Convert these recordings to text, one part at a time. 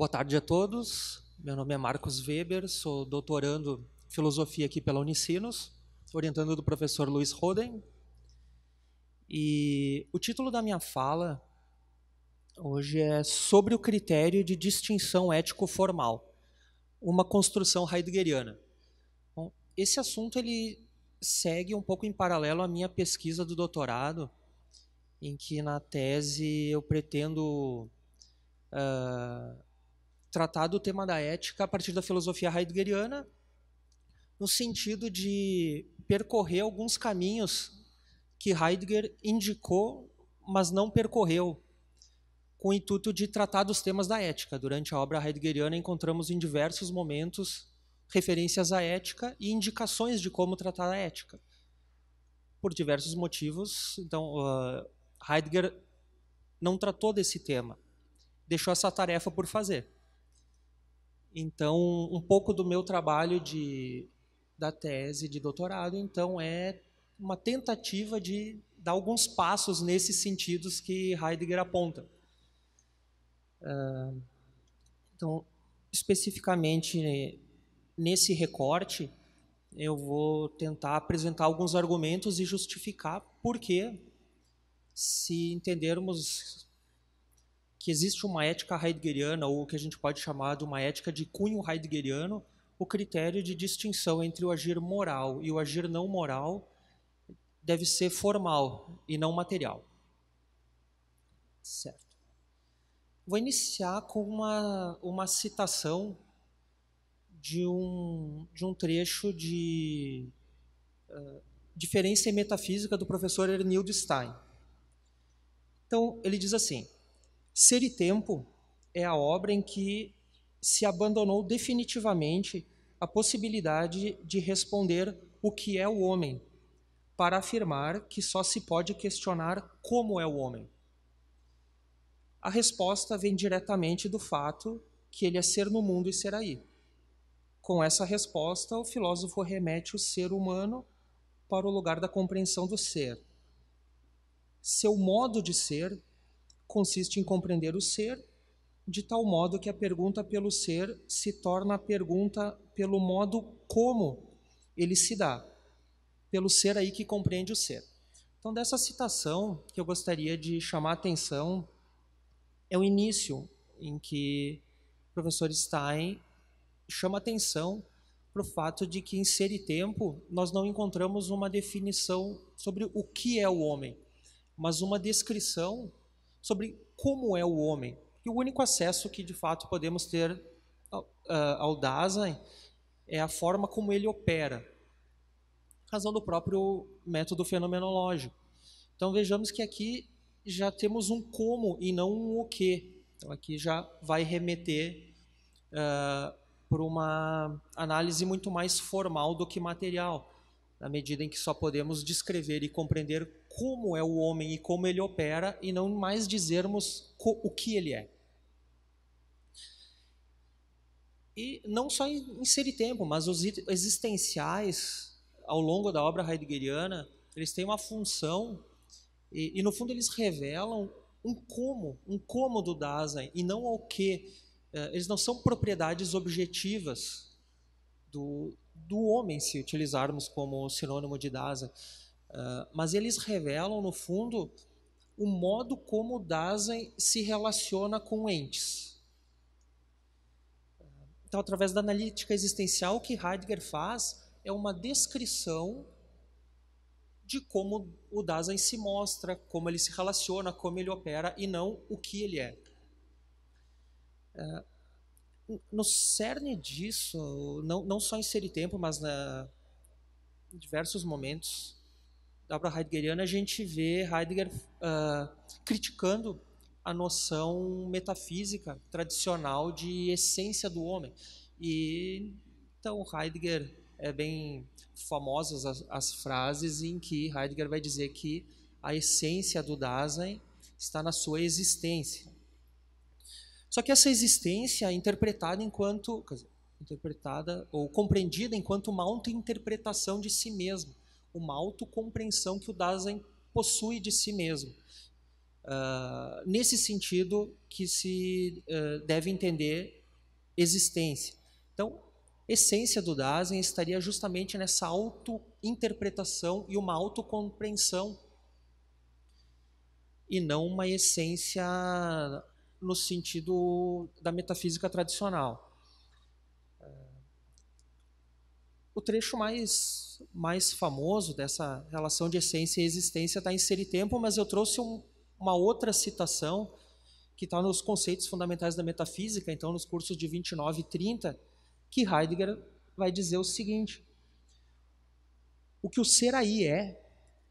Boa tarde a todos. Meu nome é Marcos Weber, sou doutorando filosofia aqui pela Unicinos, orientando do professor Luiz Roden. E o título da minha fala hoje é sobre o critério de distinção ético-formal, uma construção heideggeriana. Bom, esse assunto ele segue um pouco em paralelo à minha pesquisa do doutorado, em que na tese eu pretendo uh, tratado o tema da ética a partir da filosofia heideggeriana, no sentido de percorrer alguns caminhos que Heidegger indicou, mas não percorreu, com o intuito de tratar dos temas da ética. Durante a obra heideggeriana, encontramos em diversos momentos referências à ética e indicações de como tratar a ética. Por diversos motivos, então, uh, Heidegger não tratou desse tema, deixou essa tarefa por fazer. Então, um pouco do meu trabalho de, da tese de doutorado, então, é uma tentativa de dar alguns passos nesses sentidos que Heidegger aponta. Ah, então, especificamente né, nesse recorte, eu vou tentar apresentar alguns argumentos e justificar por que, se entendermos que existe uma ética heideggeriana, ou o que a gente pode chamar de uma ética de cunho heideggeriano, o critério de distinção entre o agir moral e o agir não moral deve ser formal e não material. Certo. Vou iniciar com uma, uma citação de um, de um trecho de uh, Diferença em Metafísica do professor Ernildo Stein. Então, ele diz assim. Ser e Tempo é a obra em que se abandonou definitivamente a possibilidade de responder o que é o homem, para afirmar que só se pode questionar como é o homem. A resposta vem diretamente do fato que ele é ser no mundo e ser aí. Com essa resposta, o filósofo remete o ser humano para o lugar da compreensão do ser. Seu modo de ser consiste em compreender o ser, de tal modo que a pergunta pelo ser se torna a pergunta pelo modo como ele se dá, pelo ser aí que compreende o ser. Então, dessa citação que eu gostaria de chamar a atenção é o início em que o professor Stein chama atenção para o fato de que em ser e tempo nós não encontramos uma definição sobre o que é o homem, mas uma descrição sobre como é o homem. E o único acesso que de fato podemos ter eh, ao Dasein é a forma como ele opera, razão do próprio método fenomenológico. Então vejamos que aqui já temos um como e não um o que. Então aqui já vai remeter uh, eh, para uma análise muito mais formal do que material, na medida em que só podemos descrever e compreender como é o homem e como ele opera, e não mais dizermos o que ele é. E não só em e tempo, mas os existenciais, ao longo da obra heideggeriana, eles têm uma função, e, e no fundo eles revelam um como, um como do Dasein, e não o que. Eh, eles não são propriedades objetivas do, do homem, se utilizarmos como sinônimo de Dasein. Ah, mas eles revelam, no fundo, o modo como o Dasein se relaciona com entes. Então, através da analítica existencial, o que Heidegger faz é uma descrição de como o Dasein se mostra, como ele se relaciona, como ele opera, e não o que ele é. Ah, no cerne disso, não, só em Ser e Tempo, mas em diversos momentos, da obra heideggeriana, a gente vê Heidegger uh, criticando a noção metafísica tradicional de essência do homem. E então Heidegger é bem famosas as, as frases em que Heidegger vai dizer que a essência do Dasein está na sua existência. Só que essa existência é interpretada enquanto dizer, interpretada ou compreendida enquanto uma autointerpretação de si mesmo uma autocompreensão que o Dasein possui de si mesmo. Uh, nesse sentido que se uh, deve entender existência. Então, essência do Dasein estaria justamente nessa auto-interpretação e uma autocompreensão e não uma essência no sentido da metafísica tradicional. O trecho mais, mais famoso dessa relação de essência e existência está em Ser e Tempo, mas eu trouxe um, uma outra citação que está nos conceitos fundamentais da metafísica, então nos cursos de 29 e 30, que Heidegger vai dizer o seguinte: o que o ser aí é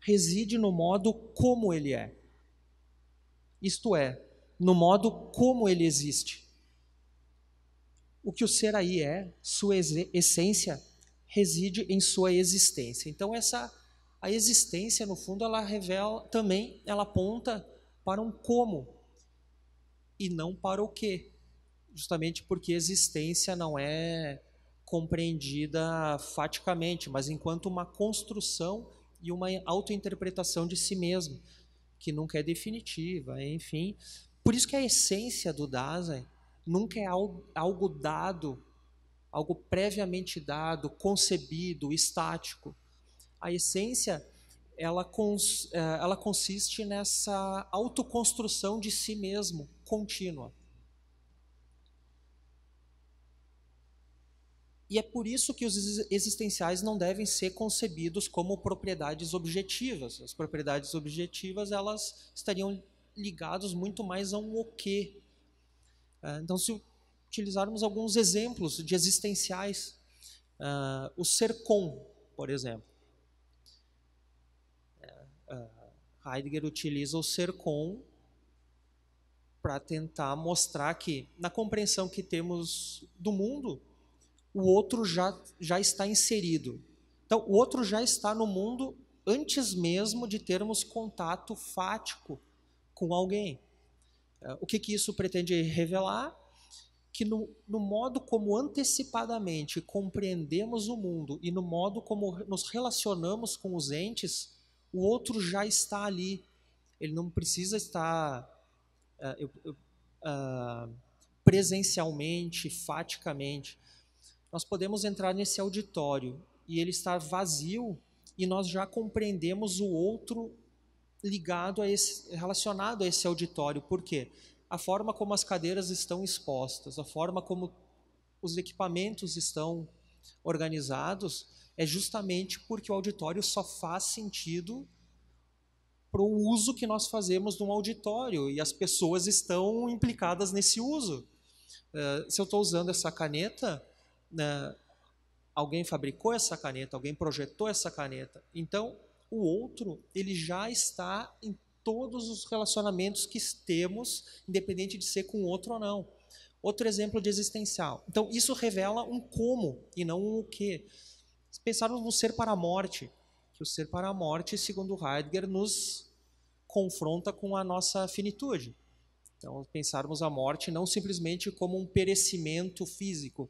reside no modo como ele é. Isto é, no modo como ele existe. O que o ser aí é, sua essência, reside em sua existência. Então essa a existência no fundo ela revela também, ela aponta para um como e não para o que. Justamente porque existência não é compreendida faticamente, mas enquanto uma construção e uma autointerpretação de si mesmo, que nunca é definitiva, enfim. Por isso que a essência do Dasein nunca é algo, algo dado algo previamente dado, concebido, estático. A essência, ela, cons, é, ela consiste nessa autoconstrução de si mesmo contínua. E é por isso que os existenciais não devem ser concebidos como propriedades objetivas. As propriedades objetivas elas estariam ligadas muito mais a um o quê. É, então, se utilizarmos alguns exemplos de existenciais. Uh, o com por exemplo. Uh, Heidegger utiliza o ser-com para tentar mostrar que, na compreensão que temos do mundo, o outro já, já está inserido. Então, o outro já está no mundo antes mesmo de termos contato fático com alguém. É, o que, que isso pretende revelar? que no, no, modo como antecipadamente compreendemos o mundo e no modo como nos relacionamos com os entes, o outro já está ali. Ele não precisa estar uh, uh, presencialmente, faticamente. Nós podemos entrar nesse auditório e ele está vazio e nós já compreendemos o outro ligado a esse, relacionado a esse auditório. Por quê? a forma como as cadeiras estão expostas, a forma como os equipamentos estão organizados, é justamente porque o auditório só faz sentido para o uso que nós fazemos de um auditório e as pessoas estão implicadas nesse uso. Uh, se eu estou usando essa caneta, uh, alguém fabricou essa caneta, alguém projetou essa caneta. Então, o outro ele já está todos os relacionamentos que temos, independente de ser com outro ou não. Outro exemplo de existencial. Então, isso revela um como e não um o que. Pensarmos no ser para a morte, que o ser para a morte, segundo Heidegger, nos confronta com a nossa finitude. Então, pensarmos a morte não simplesmente como um perecimento físico,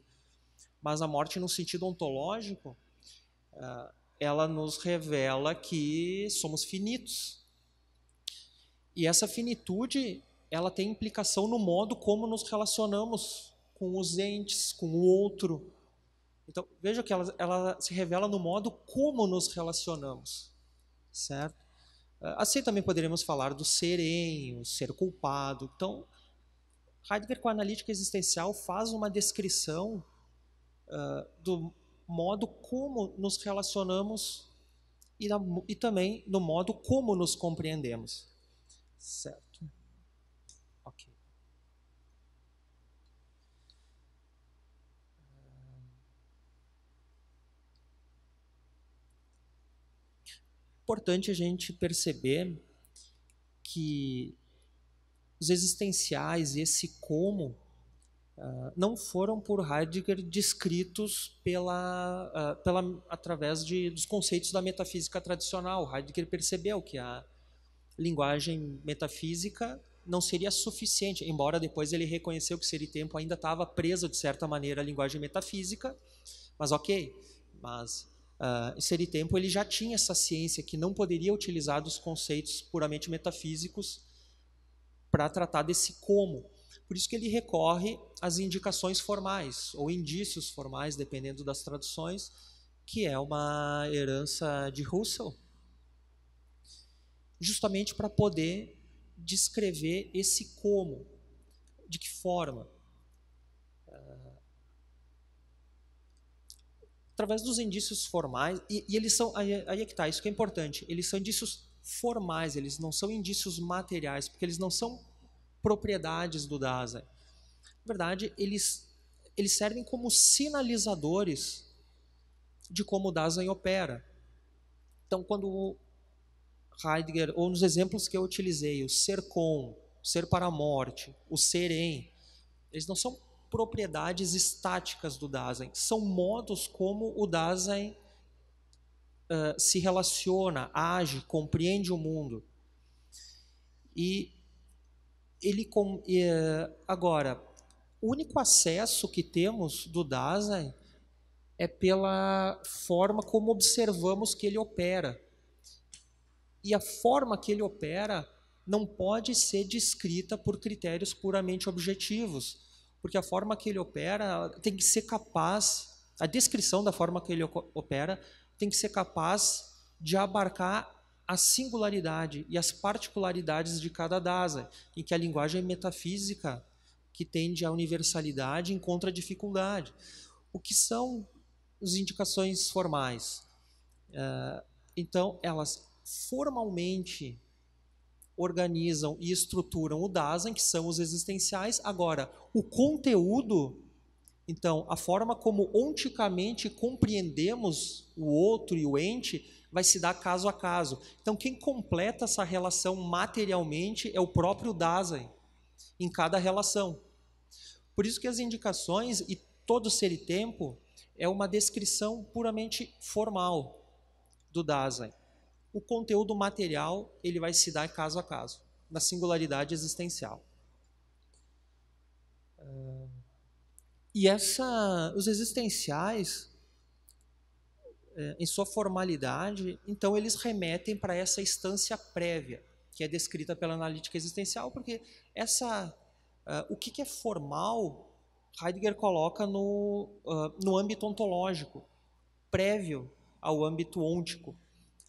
mas a morte no sentido ontológico, ah, ela nos revela que somos finitos. E essa finitude, ela tem implicação no modo como nos relacionamos com os entes, com o outro. Então, veja que ela, ela se revela no modo como nos relacionamos, certo? Ah, assim também poderíamos falar do o ser culpado. Então, Heidegger, com a analítica existencial, faz uma descrição uh, do modo como nos relacionamos e, da, e também do modo como nos compreendemos. Certo. Ok. Importante a gente perceber que os existenciais e esse como uh, não foram por Heidegger descritos pela, uh, pela através de, dos conceitos da metafísica tradicional. Heidegger percebeu que a linguagem metafísica não seria suficiente, embora depois ele reconheceu que Seri tempo ainda estava preso de certa maneira à linguagem metafísica, mas ok, mas uh, ah, seria tempo ele já tinha essa ciência que não poderia utilizar dos conceitos puramente metafísicos para tratar desse como. Por isso que ele recorre às indicações formais ou indícios formais, dependendo das traduções, que é uma herança de Russell justamente para poder descrever esse como, de que forma. Ah, através dos indícios formais, e, e eles são, aí, aí é que está, isso que é importante, eles são indícios formais, eles não são indícios materiais, porque eles não são propriedades do Dasein. Na verdade, eles, eles servem como sinalizadores de como o Dasein opera. Então, quando Heidegger, ou nos exemplos que eu utilizei, o ser com, o ser para a morte, o ser em, eles não são propriedades estáticas do Dasein, são modos como o Dasein uh, se relaciona, age, compreende o mundo. E ele com, agora, o único acesso que temos do Dasein é pela forma como observamos que ele opera e a forma que ele opera não pode ser descrita por critérios puramente objetivos, porque a forma que ele opera tem que ser capaz, a descrição da forma que ele opera tem que ser capaz de abarcar a singularidade e as particularidades de cada DASA, em que a linguagem é metafísica, que tende à universalidade, encontra dificuldade. O que são as indicações formais? Eh, então, elas formalmente organizam e estruturam o Dasein, que são os existenciais. Agora, o conteúdo, então, a forma como onticamente compreendemos o outro e o ente, vai se dar caso a caso. Então, quem completa essa relação materialmente é o próprio Dasein, em cada relação. Por isso que as indicações e todo ser e tempo é uma descrição puramente formal do Dasein. O conteúdo material ele vai se dar caso a caso, na singularidade existencial. Eh, e essa, os existenciais, eh, em sua formalidade, então eles remetem para essa instância prévia que é descrita pela analítica existencial, porque essa, eh, o que é formal Heidegger coloca no, uh, no âmbito ontológico, prévio ao âmbito ôntico.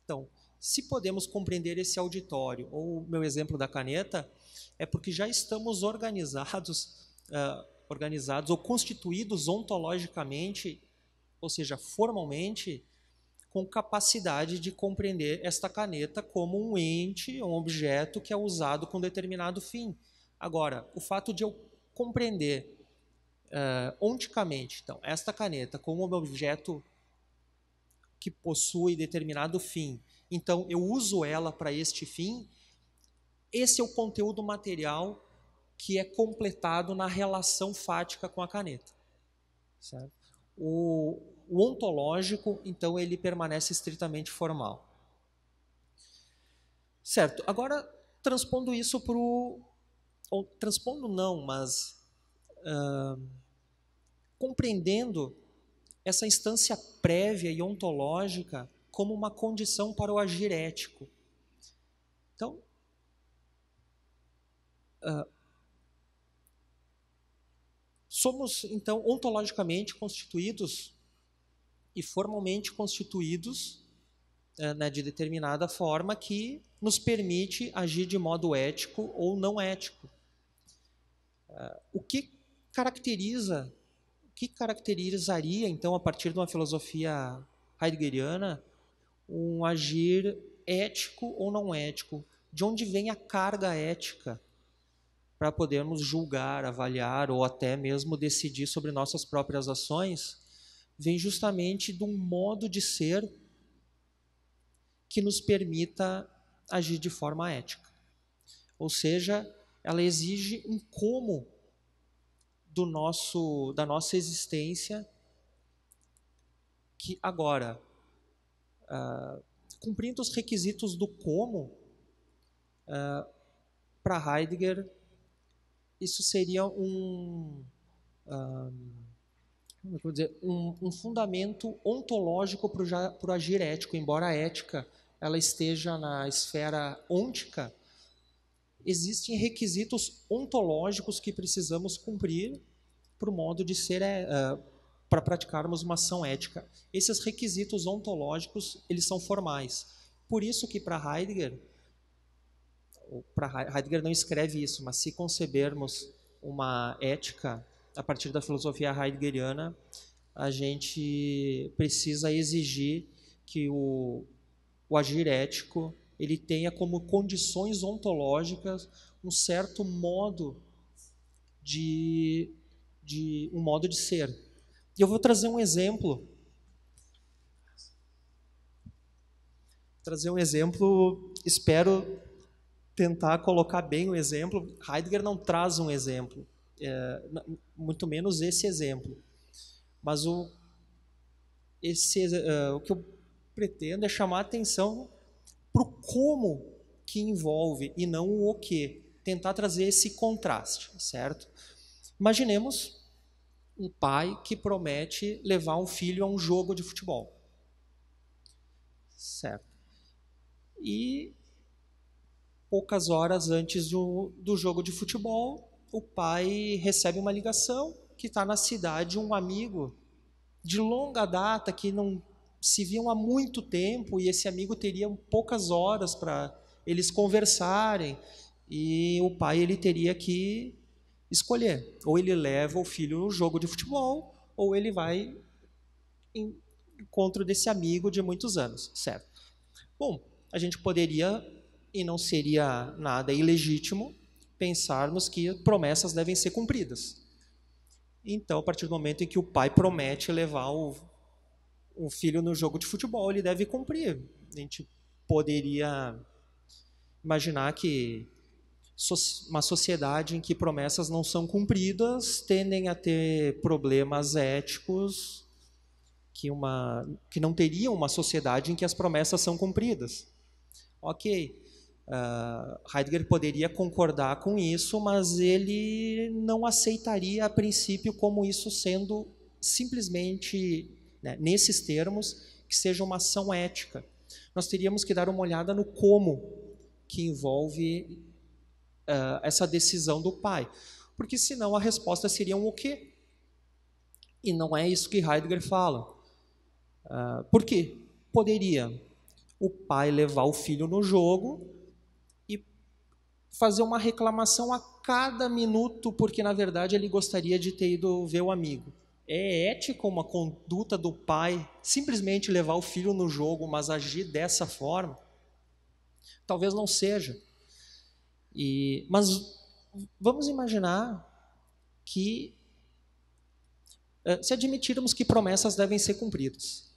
Então, se podemos compreender esse auditório, ou o meu exemplo da caneta, é porque já estamos organizados, uh, organizados ou constituídos ontologicamente, ou seja, formalmente, com capacidade de compreender esta caneta como um ente, um objeto que é usado com determinado fim. Agora, o fato de eu compreender uh, onticamente, então, esta caneta como um objeto que possui determinado fim então, eu uso ela para este fim. Esse é o conteúdo material que é completado na relação fática com a caneta. Certo? O, o ontológico, então, ele permanece estritamente formal. Certo, agora transpondo isso para o. Transpondo não, mas. Uh, compreendendo essa instância prévia e ontológica como uma condição para o agir ético. Então, uh, somos, então, ontologicamente constituídos e formalmente constituídos uh, né, de determinada forma que nos permite agir de modo ético ou não ético. Uh, o que caracteriza, o que caracterizaria, então, a partir de uma filosofia heideggeriana, um agir ético ou não ético, de onde vem a carga ética para podermos julgar, avaliar ou até mesmo decidir sobre nossas próprias ações, vem justamente de um modo de ser que nos permita agir de forma ética. Ou seja, ela exige um como do nosso da nossa existência que agora cumprindo os requisitos do como, uh, ah, para Heidegger, isso seria um, ah, é um, dizer, um, um fundamento ontológico para o agir ético, embora a ética ela esteja na esfera ôntica, existem requisitos ontológicos que precisamos cumprir para o modo de ser, uh, para praticarmos uma ação ética. Esses requisitos ontológicos, eles são formais. Por isso que para Heidegger, para Heidegger não escreve isso, mas se concebermos uma ética a partir da filosofia heideggeriana, a gente precisa exigir que o, o agir ético ele tenha como condições ontológicas um certo modo de, de um modo de ser, e eu vou trazer um exemplo. trazer um exemplo, espero tentar colocar bem o exemplo. Heidegger não traz um exemplo, é, muito menos esse exemplo. Mas o, esse, é, é, o que eu pretendo é chamar a atenção para o como que envolve e não o que. Tentar trazer esse contraste, certo? Imaginemos um pai que promete levar um filho a um jogo de futebol. Certo. E poucas horas antes do, do jogo de futebol, o pai recebe uma ligação que está na cidade um amigo de longa data que não se viam há muito tempo e esse amigo teria poucas horas para eles conversarem e o pai ele teria que escolher. Ou ele leva o filho no jogo de futebol, ou ele vai em encontro desse amigo de muitos anos, certo? Bom, a gente poderia, e não seria nada ilegítimo, pensarmos que promessas devem ser cumpridas. Então, a partir do momento em que o pai promete levar o, o filho no jogo de futebol, ele deve cumprir. A gente poderia imaginar que uma sociedade em que promessas não são cumpridas tendem a ter problemas éticos que, uma, que não teria uma sociedade em que as promessas são cumpridas. Ok, uh, Heidegger poderia concordar com isso, mas ele não aceitaria a princípio como isso sendo simplesmente, né, nesses termos, que seja uma ação ética. Nós teríamos que dar uma olhada no como que envolve uh, essa decisão do pai. Porque senão a resposta seria um o quê? E não é isso que Heidegger fala. Uh, por quê? Poderia o pai levar o filho no jogo e fazer uma reclamação a cada minuto, porque na verdade ele gostaria de ter ido ver o amigo. É ético uma conduta do pai simplesmente levar o filho no jogo, mas agir dessa forma? Talvez não seja. E, mas vamos imaginar que eh, se admitirmos que promessas devem ser cumpridas.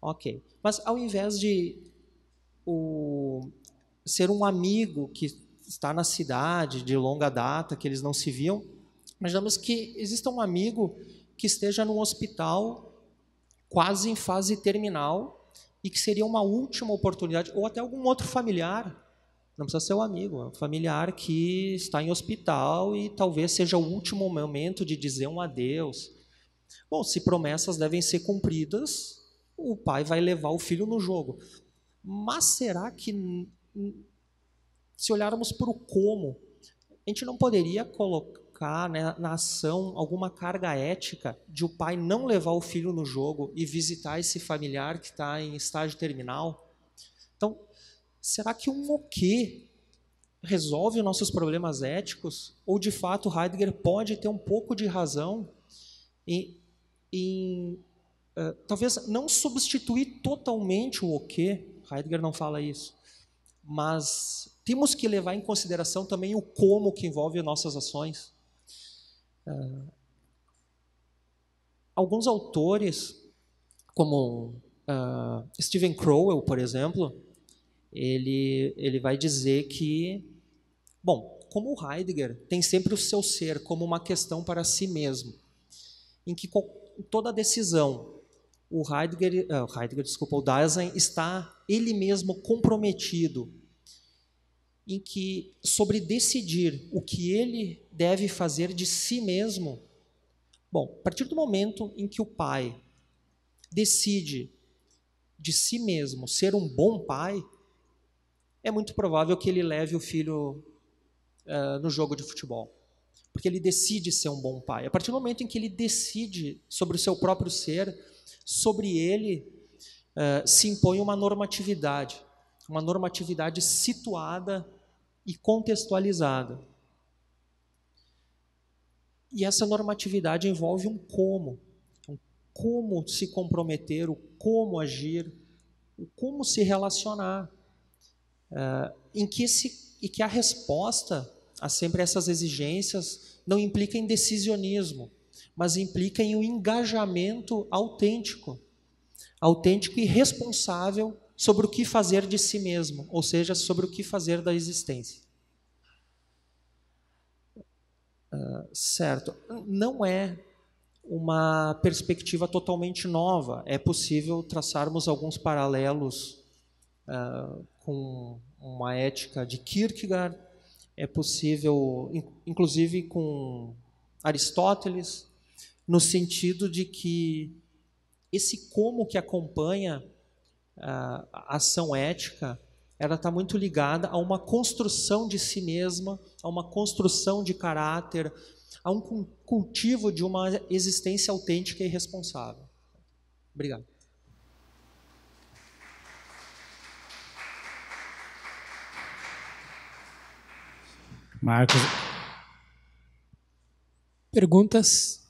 Ok. Mas ao invés de o, ser um amigo que está na cidade de longa data, que eles não se viam, imaginamos que exista um amigo que esteja num hospital quase em fase terminal e que seria uma última oportunidade, ou até algum outro familiar não precisa ser o um amigo, é um familiar que está em hospital e talvez seja o último momento de dizer um adeus. Bom, se promessas devem ser cumpridas, o pai vai levar o filho no jogo. Mas será que, se olharmos para o como, a gente não poderia colocar né, na ação alguma carga ética de o pai não levar o filho no jogo e visitar esse familiar que está em estágio terminal? Então, será que um quê resolve os nossos problemas éticos? Ou de fato Heidegger pode ter um pouco de razão em, em uh, talvez não substituir totalmente o o quê? Heidegger não fala isso, mas temos que levar em consideração também o como que envolve nossas ações. Uh, alguns autores, como uh, Stephen Crowell, por exemplo, ele, ele vai dizer que, bom, como Heidegger tem sempre o seu ser como uma questão para si mesmo, em que toda decisão o Heidegger, eh, Heidegger desculpa, o Dasein está ele mesmo comprometido em que sobre decidir o que ele deve fazer de si mesmo. Bom, a partir do momento em que o pai decide de si mesmo ser um bom pai, é muito provável que ele leve o filho uh, no jogo de futebol. Porque ele decide ser um bom pai. A partir do momento em que ele decide sobre o seu próprio ser, sobre ele uh, se impõe uma normatividade, uma normatividade situada e contextualizada. E essa normatividade envolve um como, um como se comprometer, o como agir, o como se relacionar uh, em que se, e que a resposta a sempre essas exigências não implica em decisionismo, mas implica em um engajamento autêntico, autêntico e responsável sobre o que fazer de si mesmo, ou seja, sobre o que fazer da existência. Uh, certo, não é uma perspectiva totalmente nova. É possível traçarmos alguns paralelos ah, com uma ética de Kierkegaard, é possível, inclusive com Aristóteles, no sentido de que esse como que acompanha ah, a ação ética, ela está muito ligada a uma construção de si mesma, a uma construção de caráter, a um cultivo de uma existência autêntica e responsável. Obrigado. Marcos. Perguntas?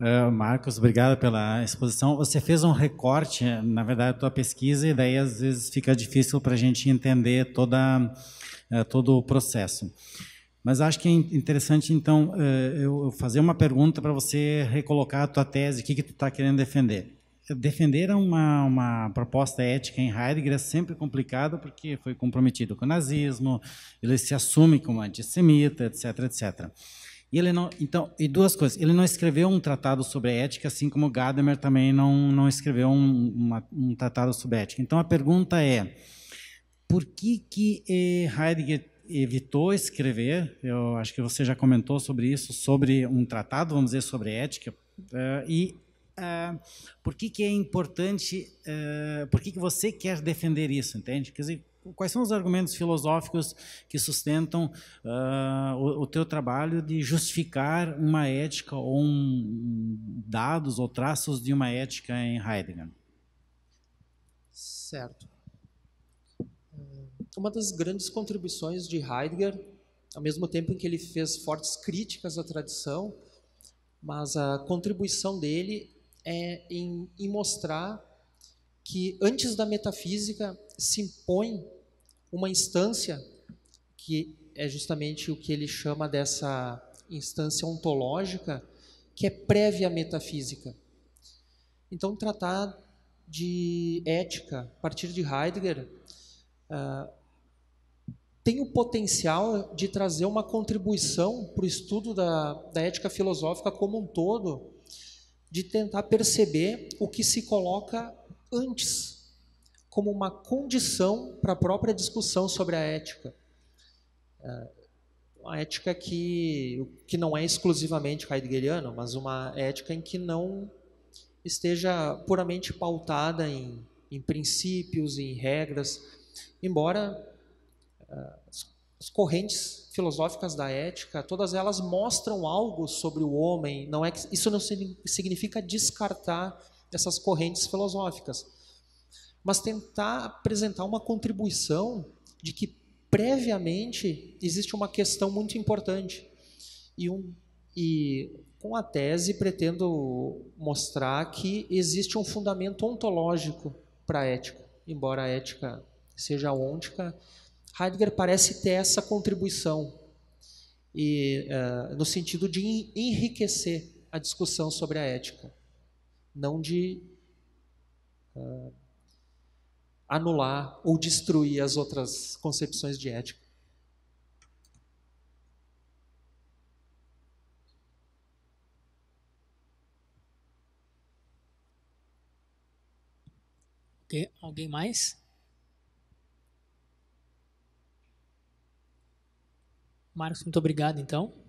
Uh, Marcos, obrigado pela exposição. Você fez um recorte, na verdade, da tua pesquisa, e daí às vezes fica difícil para a gente entender toda, uh, todo o processo. Mas acho que é interessante, então, é, eu fazer uma pergunta para você recolocar a tua tese, o que, que tu está querendo defender defender uma, uma proposta ética em Heidegger é sempre complicado porque foi comprometido com o nazismo, ele se assume como antissemita, etc, etc. E ele não, então, e duas coisas. Ele não escreveu um tratado sobre ética, assim como Gadamer também não não escreveu um, uma, um tratado sobre ética. Então a pergunta é, por que que eh, Heidegger evitou escrever? Eu acho que você já comentou sobre isso, sobre um tratado, vamos dizer, sobre ética. Eh, e ah, por que, que é importante, uh, por que, que você quer defender isso, entende? Quer dizer, quais são os argumentos filosóficos que sustentam uh, o, o, teu trabalho de justificar uma ética ou um, dados ou traços de uma ética em Heidegger? Certo. Uma das grandes contribuições de Heidegger, ao mesmo tempo em que ele fez fortes críticas à tradição, mas a contribuição dele é em, em mostrar que antes da metafísica se impõe uma instância que é justamente o que ele chama dessa instância ontológica que é prévia à metafísica. Então, tratar de ética a partir de Heidegger uh, tem o potencial de trazer uma contribuição para o estudo da, da ética filosófica como um todo, de tentar perceber o que se coloca antes, como uma condição para a própria discussão sobre a ética. É, uma ética que, que não é exclusivamente heideggeriana, mas uma ética em que não esteja puramente pautada em, em princípios, em regras, embora é, as correntes filosóficas da ética, todas elas mostram algo sobre o homem. Não é que, isso não significa descartar essas correntes filosóficas, mas tentar apresentar uma contribuição de que previamente existe uma questão muito importante e, um, e com a tese pretendo mostrar que existe um fundamento ontológico para a ética, embora a ética seja ontica, Heidegger parece ter essa contribuição e uh, no sentido de enriquecer a discussão sobre a ética, não de uh, anular ou destruir as outras concepções de ética. Alguém mais? Marcos, muito obrigado então.